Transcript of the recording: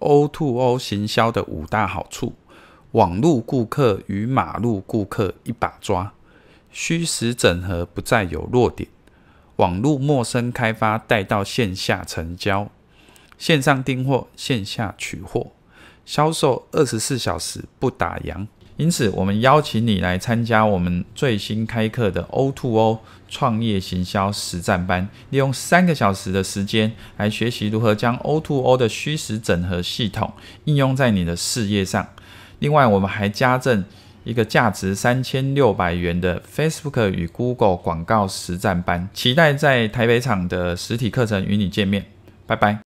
O2O 行销的五大好处：网络顾客与马路顾客一把抓，虚实整合不再有弱点，网络陌生开发带到线下成交，线上订货线下取货，销售二十四小时不打烊。因此，我们邀请你来参加我们最新开课的 O2O 创业行销实战班，利用三个小时的时间来学习如何将 O2O 的虚实整合系统应用在你的事业上。另外，我们还加赠一个价值三千六百元的 Facebook 与 Google 广告实战班。期待在台北场的实体课程与你见面。拜拜。